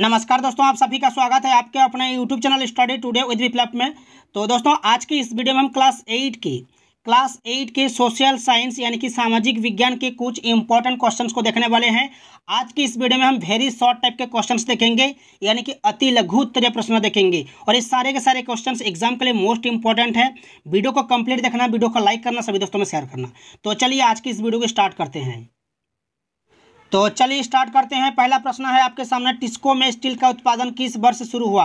नमस्कार दोस्तों आप सभी का स्वागत है आपके अपने YouTube channel study today with Viplav में तो दोस्तों आज की इस वीडियो में हम क्लास एट की क्लास एट के सोशल साइंस यानी कि सामाजिक विज्ञान के कुछ इंपॉर्टेंट क्वेश्चंस को देखने वाले हैं आज की इस वीडियो में हम वेरी शॉर्ट टाइप के क्वेश्चंस देखेंगे यानी कि अति लघु उत्तरीय प्रश्न देखेंगे और ये सारे के सारे क्वेश्चंस एग्जाम के लिए मोस्ट इंपॉर्टेंट है वीडियो को कंप्लीट देखना वीडियो को लाइक करना सभी दोस्तों में शेयर करना तो चलिए आज की इस वीडियो को स्टार्ट करते हैं तो चलिए स्टार्ट करते हैं पहला प्रश्न है आपके सामने टिस्को में स्टील का उत्पादन किस वर्ष शुरू हुआ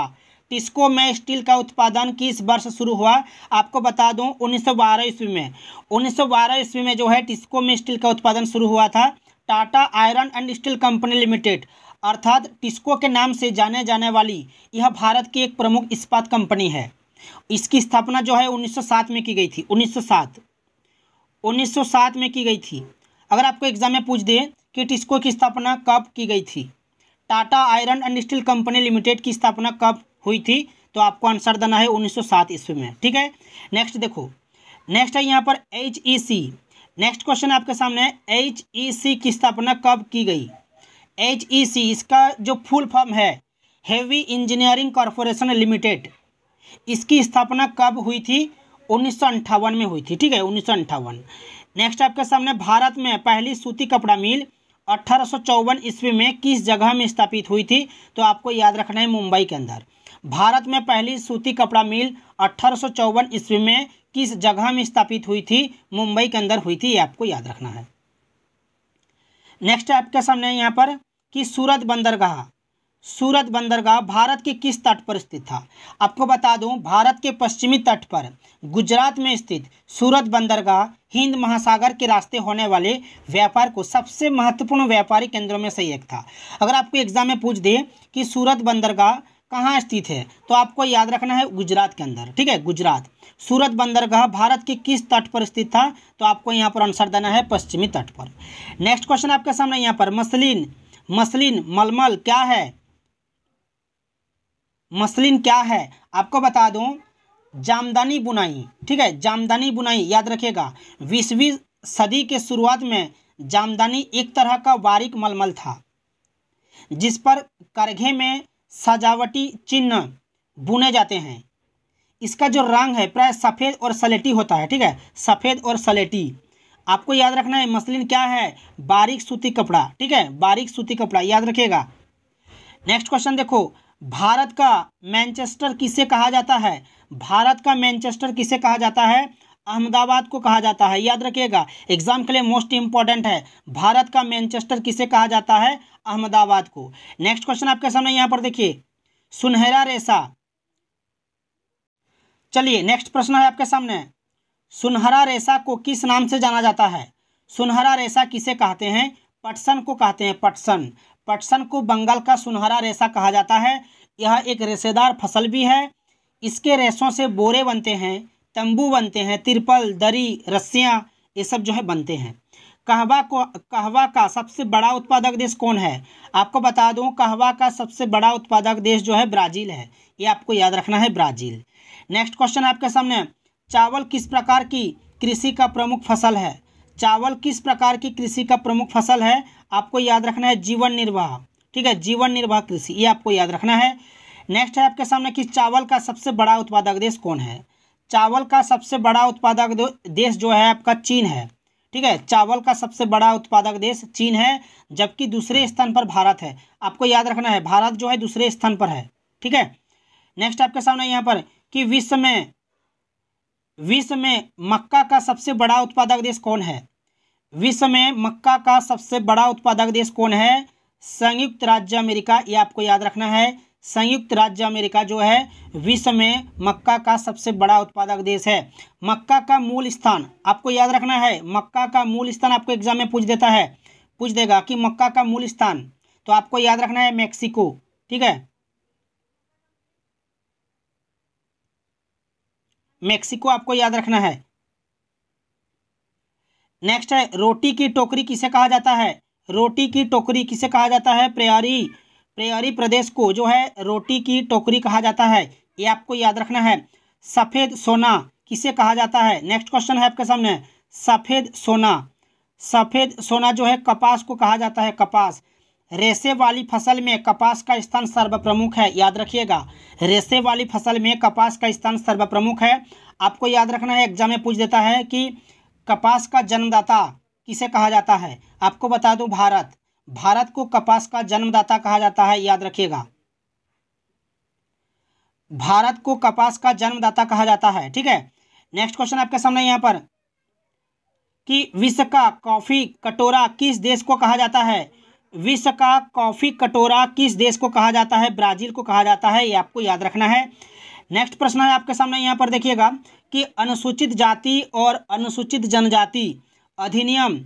टिस्को में स्टील का उत्पादन किस वर्ष शुरू हुआ आपको बता दूं 1912 ईस्वी में 1912 ईस्वी में जो है टिस्को में स्टील का उत्पादन शुरू हुआ था Tata iron and steel company limited अर्थात टिस्को के नाम से जाने जाने वाली यह भारत की एक प्रमुख इस्पात कंपनी है इसकी स्थापना जो है 1907 में की गई थी 1907 1907 में की गई थी अगर आपको एग्जाम में पूछ दें कि टिस्को की स्थापना कब की गई थी Tata iron and steel company limited की स्थापना कब हुई थी तो आपको आंसर देना है 1907 ईस्वी में ठीक है नेक्स्ट देखो नेक्स्ट है यहाँ पर H E C next question आपके सामने है एच ई सी की स्थापना कब की गई एच ई सी इसका जो फुल फॉर्म है हेवी इंजीनियरिंग कॉरपोरेशन लिमिटेड इसकी स्थापना कब हुई थी उन्नीस में हुई थी ठीक है उन्नीस नेक्स्ट आपके सामने भारत में पहली सूती कपड़ा मिल अठारह ईस्वी में किस जगह में स्थापित हुई थी तो आपको याद रखना है मुंबई के अंदर भारत में पहली सूती कपड़ा मिल अठारह ईस्वी में किस जगह में स्थापित हुई थी मुंबई के अंदर हुई थी ये आपको याद रखना है नेक्स्ट आपके सामने यहाँ पर कि सूरत बंदरगाह सूरत बंदरगाह भारत के किस तट पर स्थित था आपको बता दूं भारत के पश्चिमी तट पर गुजरात में स्थित सूरत बंदरगाह हिंद महासागर के रास्ते होने वाले व्यापार को सबसे महत्वपूर्ण व्यापारी केंद्रों में से एक था अगर आपको एग्जाम में पूछ दे कि सूरत बंदरगाह कहाँ स्थित है तो आपको याद रखना है गुजरात के अंदर ठीक है गुजरात सूरत बंदरगाह भारत के किस तट पर स्थित था तो आपको यहाँ पर आंसर देना है पश्चिमी तट पर नेक्स्ट क्वेश्चन आपके सामने यहाँ पर मसलिन मसलिन मलमल क्या है मसलिन क्या है आपको बता दूं जामदानी बुनाई ठीक है जामदानी बुनाई याद रखिएगा बीसवीं सदी के शुरुआत में जामदानी एक तरह का बारीक मलमल था जिस पर करघे में सजावटी चिन्ह बुने जाते हैं इसका जो रंग है प्राय सफ़ेद और सलेटी होता है ठीक है सफ़ेद और सलेटी आपको याद रखना है मसलिन क्या है बारीक सूती कपड़ा ठीक है बारीक सूती कपड़ा याद रखिएगा नेक्स्ट क्वेश्चन देखो भारत का मैनचेस्टर किसे कहा जाता है भारत का मैनचेस्टर किसे कहा जाता है अहमदाबाद को कहा जाता है याद रखिएगा एग्जाम के लिए मोस्ट इंपॉर्टेंट है भारत का मैनचेस्टर किसे कहा जाता है अहमदाबाद को नेक्स्ट क्वेश्चन आपके सामने यहां पर देखिए सुनहरा रेशा चलिए नेक्स्ट प्रश्न है आपके सामने सुनहरा रेशा को किस नाम से जाना जाता है सुनहरा रेशा किसे कहते हैं पटसन को कहते हैं पटसन पटसन को बंगाल का सुनहरा रेशा कहा जाता है यह एक रेशेदार फसल भी है इसके रेशों से बोरे बनते हैं तंबू बनते हैं तिरपल दरी रस्सियाँ ये सब जो है बनते हैं कहवा को कहवा का सबसे बड़ा उत्पादक देश कौन है आपको बता दूं कहवा का सबसे बड़ा उत्पादक देश जो है ब्राज़ील है ये आपको याद रखना है ब्राज़ील नेक्स्ट क्वेश्चन आपके सामने चावल किस प्रकार की कृषि का प्रमुख फसल है चावल किस प्रकार की कृषि का प्रमुख फसल है आपको याद रखना है जीवन निर्वाह ठीक है जीवन निर्वाह कृषि ये आपको याद रखना है नेक्स्ट है आपके सामने कि चावल का सबसे बड़ा उत्पादक देश कौन है चावल का सबसे बड़ा उत्पादक देश जो है आपका चीन है ठीक है चावल का सबसे बड़ा उत्पादक देश चीन है जबकि दूसरे स्थान पर भारत है आपको याद रखना है भारत जो है दूसरे स्थान पर है ठीक है नेक्स्ट आपके सामने यहाँ पर कि विश्व में विश्व में मक्का का सबसे बड़ा उत्पादक देश कौन है विश्व में मक्का का सबसे बड़ा उत्पादक देश कौन है संयुक्त राज्य अमेरिका ये आपको याद रखना है संयुक्त राज्य अमेरिका जो है विश्व में मक्का का सबसे बड़ा उत्पादक देश है मक्का का मूल स्थान आपको याद रखना है मक्का का मूल स्थान आपको एग्जाम में पूछ देता है पूछ देगा कि मक्का का मूल स्थान तो आपको याद रखना है मैक्सिको ठीक है मेक्सिको आपको याद रखना है नेक्स्ट है रोटी की टोकरी किसे कहा जाता है रोटी की टोकरी किसे कहा जाता है प्रेयरी प्रेयरी प्रदेश को जो है रोटी की टोकरी कहा जाता है ये आपको याद रखना है सफ़ेद सोना किसे कहा जाता है नेक्स्ट क्वेश्चन है आपके सामने सफ़ेद सोना सफ़ेद सोना जो है कपास को कहा जाता है कपास रेसे वाली फसल में कपास का स्थान सर्वप्रमुख है याद रखिएगा रेसे वाली फसल में कपास का स्थान सर्वप्रमुख है आपको याद रखना है एग्जाम में पूछ देता है कि कपास का जन्मदाता किसे कहा जाता है आपको बता दूं भारत भारत को कपास का जन्मदाता कहा जाता है याद रखिएगा भारत को कपास का जन्मदाता कहा जाता है ठीक है नेक्स्ट क्वेश्चन आपके सामने यहां पर कि विश्व का कॉफी कटोरा किस देश को कहा जाता है विश्व का कॉफ़ी कटोरा किस देश को कहा जाता है ब्राज़ील को कहा जाता है ये आपको याद रखना है नेक्स्ट प्रश्न है आपके सामने यहाँ पर देखिएगा कि अनुसूचित जाति और अनुसूचित जनजाति अधिनियम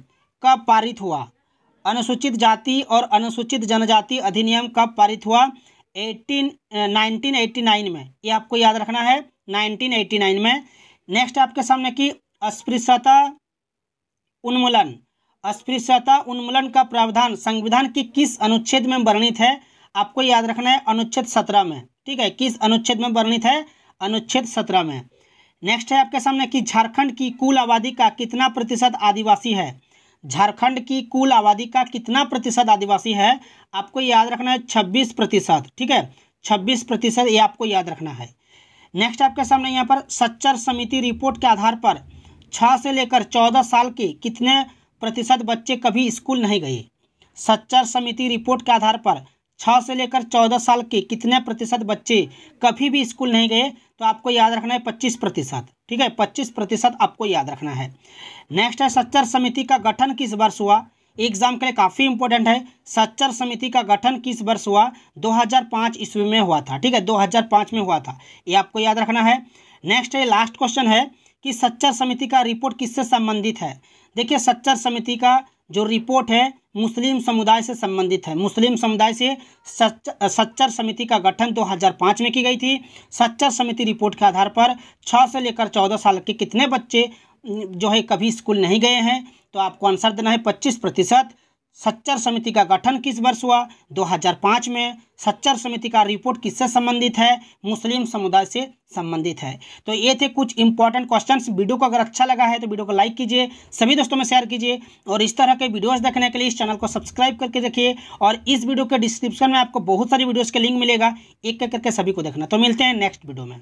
कब पारित हुआ अनुसूचित जाति और अनुसूचित जनजाति अधिनियम कब पारित हुआ 18 1989 में ये आपको याद रखना है 1989 में नेक्स्ट आपके सामने की अस्पृश्यता उन्मूलन अस्पृश्यता उन्मूलन का प्रावधान संविधान की किस अनुच्छेद में वर्णित है आपको याद रखना है अनुच्छेद सत्रह में ठीक है किस अनुच्छेद में वर्णित है अनुच्छेद सत्रह में नेक्स्ट है आपके सामने कि झारखंड की कुल आबादी का कितना प्रतिशत आदिवासी है झारखंड की कुल आबादी का कितना प्रतिशत आदिवासी है आपको याद रखना है छब्बीस प्रतिशत ठीक है छब्बीस प्रतिशत ये आपको याद रखना है नेक्स्ट आपके सामने यहाँ पर सच्चर समिति रिपोर्ट के आधार पर छः से लेकर चौदह साल के कितने प्रतिशत बच्चे कभी स्कूल नहीं गए सच्चर समिति रिपोर्ट के आधार पर छः से लेकर चौदह साल के कितने प्रतिशत बच्चे कभी भी स्कूल नहीं गए तो आपको याद रखना है पच्चीस प्रतिशत ठीक है पच्चीस प्रतिशत आपको याद रखना है नेक्स्ट है सच्चर समिति का गठन किस वर्ष हुआ एग्जाम के लिए काफ़ी इंपॉर्टेंट है सच्चर समिति का गठन किस वर्ष हुआ 2005 ईस्वी में हुआ था ठीक है 2005 में हुआ था ये आपको याद रखना है नेक्स्ट है लास्ट क्वेश्चन है कि सच्चर समिति का रिपोर्ट किससे संबंधित है देखिए सच्चर समिति का जो रिपोर्ट है मुस्लिम समुदाय से संबंधित है मुस्लिम समुदाय से सच सच्चर समिति का गठन 2005 में की गई थी सच्चर समिति रिपोर्ट के आधार पर 6 से लेकर 14 साल के कितने बच्चे जो है कभी स्कूल नहीं गए हैं तो आपको आंसर देना है 25 प्रतिशत सच्चर समिति का गठन किस वर्ष हुआ 2005 में सच्चर समिति का रिपोर्ट किससे संबंधित है मुस्लिम समुदाय से संबंधित है तो ये थे कुछ इंपॉर्टेंट क्वेश्चंस वीडियो को अगर अच्छा लगा है तो वीडियो को लाइक कीजिए सभी दोस्तों में शेयर कीजिए और इस तरह के वीडियोस देखने के लिए इस चैनल को सब्सक्राइब करके देखिए और इस वीडियो के डिस्क्रिप्शन में आपको बहुत सारी वीडियोज़ के लिंक मिलेगा एक एक करके सभी को देखना तो मिलते हैं नेक्स्ट वीडियो में